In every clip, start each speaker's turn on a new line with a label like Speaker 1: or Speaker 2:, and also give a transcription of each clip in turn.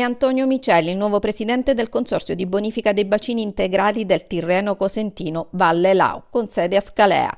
Speaker 1: e Antonio Miceli, il nuovo presidente del Consorzio di Bonifica dei Bacini Integrali del Tirreno Cosentino Valle Lao, con sede a Scalea.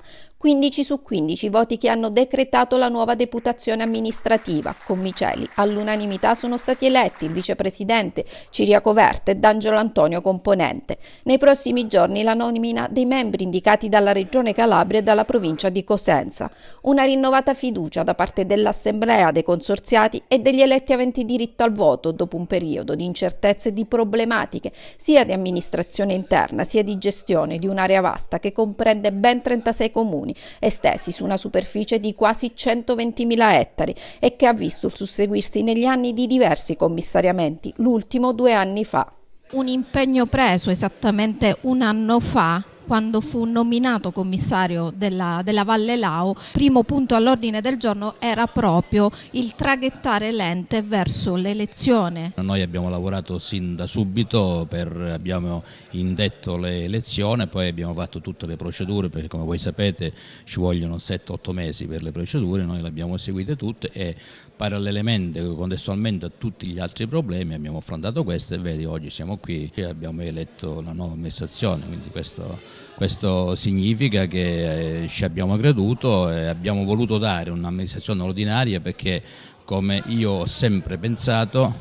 Speaker 1: 15 su 15 voti che hanno decretato la nuova deputazione amministrativa. Con Miceli all'unanimità sono stati eletti il vicepresidente Ciriaco Verte e D'Angelo Antonio Componente. Nei prossimi giorni la nomina dei membri indicati dalla Regione Calabria e dalla provincia di Cosenza. Una rinnovata fiducia da parte dell'Assemblea, dei consorziati e degli eletti aventi diritto al voto dopo un periodo di incertezze e di problematiche sia di amministrazione interna sia di gestione di un'area vasta che comprende ben 36 comuni anni, estesi su una superficie di quasi 120.000 ettari e che ha visto il susseguirsi negli anni di diversi commissariamenti, l'ultimo due anni fa. Un impegno preso esattamente un anno fa quando fu nominato commissario della, della Valle Lao, primo punto all'ordine del giorno era proprio il traghettare l'ente verso l'elezione.
Speaker 2: Noi abbiamo lavorato sin da subito, per, abbiamo indetto l'elezione, poi abbiamo fatto tutte le procedure, perché come voi sapete ci vogliono 7-8 mesi per le procedure, noi le abbiamo seguite tutte e parallelamente, contestualmente a tutti gli altri problemi abbiamo affrontato questo e vedi oggi siamo qui e abbiamo eletto la nuova amministrazione, quindi questo questo significa che eh, ci abbiamo creduto e abbiamo voluto dare un'amministrazione ordinaria perché come io ho sempre pensato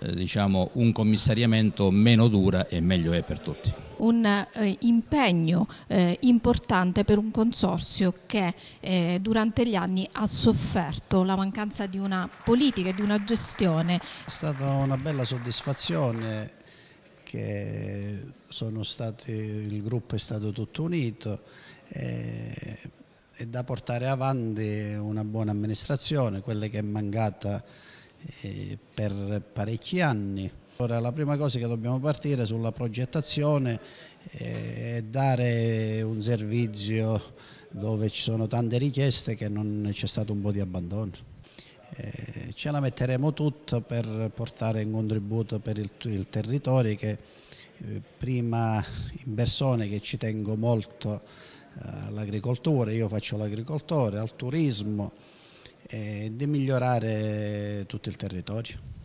Speaker 2: eh, diciamo, un commissariamento meno dura e meglio è per tutti.
Speaker 1: Un eh, impegno eh, importante per un consorzio che eh, durante gli anni ha sofferto la mancanza di una politica e di una gestione. È stata una
Speaker 3: bella soddisfazione che stati, il gruppo è stato tutto unito e, eh, e, da portare avanti una buona amministrazione, quella che è mancata eh, per parecchi anni. Ora la prima cosa che dobbiamo partire sulla progettazione eh, è dare un servizio dove ci sono tante richieste che non c'è stato un po' di abbandono. Eh, ce la metteremo tutta per portare un contributo per il, il territorio che prima in persone che ci tengo molto eh, all'agricoltore, io faccio l'agricoltore, al turismo e eh, di migliorare tutto il territorio.